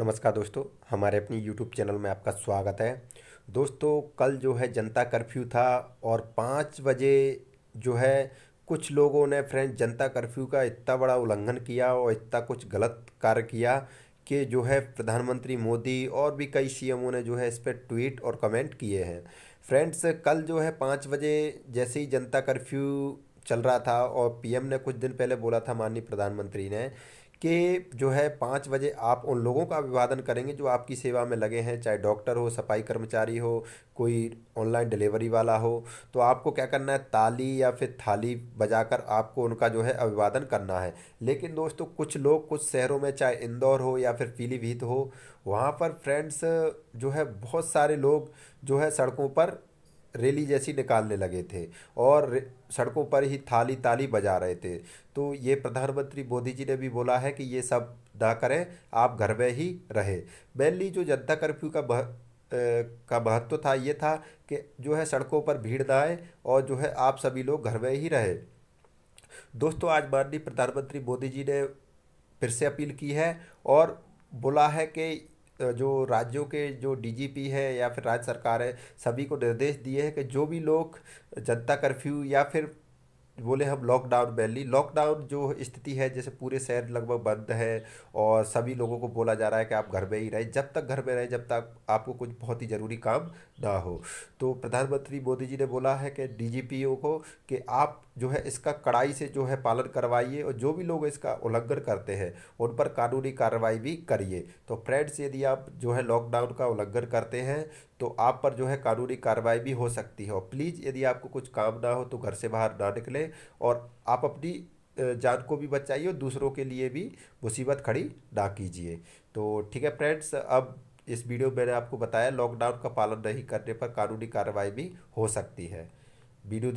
नमस्कार दोस्तों हमारे अपनी यूट्यूब चैनल में आपका स्वागत है दोस्तों कल जो है जनता कर्फ्यू था और पाँच बजे जो है कुछ लोगों ने फ्रेंड जनता कर्फ्यू का इतना बड़ा उल्लंघन किया और इतना कुछ गलत कार्य किया कि जो है प्रधानमंत्री मोदी और भी कई सी ने जो है इस पर ट्वीट और कमेंट किए हैं फ्रेंड्स कल जो है पाँच बजे जैसे ही जनता कर्फ्यू चल रहा था और पीएम ने कुछ दिन पहले बोला था माननीय प्रधानमंत्री ने कि जो है पाँच बजे आप उन लोगों का अभिवादन करेंगे जो आपकी सेवा में लगे हैं चाहे डॉक्टर हो सफाई कर्मचारी हो कोई ऑनलाइन डिलीवरी वाला हो तो आपको क्या करना है ताली या फिर थाली बजाकर आपको उनका जो है अभिवादन करना है लेकिन दोस्तों कुछ लोग कुछ शहरों में चाहे इंदौर हो या फिर पीलीभीत हो वहाँ पर फ्रेंड्स जो है बहुत सारे लोग जो है सड़कों पर रैली जैसी निकालने लगे थे और सड़कों पर ही थाली ताली बजा रहे थे तो ये प्रधानमंत्री मोदी जी ने भी बोला है कि ये सब ना करें आप घर में ही रहें मेनली जो जनता कर्फ्यू का बह, ए, का महत्व था ये था कि जो है सड़कों पर भीड़ ना आए और जो है आप सभी लोग घर में ही रहें दोस्तों आज माननीय प्रधानमंत्री मोदी जी ने फिर से अपील की है और बोला है कि जो राज्यों के जो डीजीपी है या फिर राज्य सरकार है सभी को निर्देश दिए हैं कि जो भी लोग जनता कर्फ्यू या फिर बोले हम लॉकडाउन वैली लॉकडाउन जो स्थिति है जैसे पूरे शहर लगभग बंद है और सभी लोगों को बोला जा रहा है कि आप घर में ही रहें जब तक घर में रहें जब तक आपको कुछ बहुत ही ज़रूरी काम ना हो तो प्रधानमंत्री मोदी जी ने बोला है कि डी को कि आप जो है इसका कड़ाई से जो है पालन करवाइए और जो भी लोग इसका उल्लंघन करते हैं उन पर कानूनी कार्रवाई भी करिए तो फ्रेंड्स यदि आप जो है लॉकडाउन का उल्लंघन करते हैं तो आप पर जो है कानूनी कार्रवाई भी हो सकती है और प्लीज़ यदि आपको कुछ काम ना हो तो घर से बाहर ना निकलें और आप अपनी जान को भी बचाइए और दूसरों के लिए भी मुसीबत खड़ी ना कीजिए तो ठीक है फ्रेंड्स अब इस वीडियो में मैंने आपको बताया लॉकडाउन का पालन नहीं करने पर कानूनी कार्रवाई भी हो सकती है वीडियो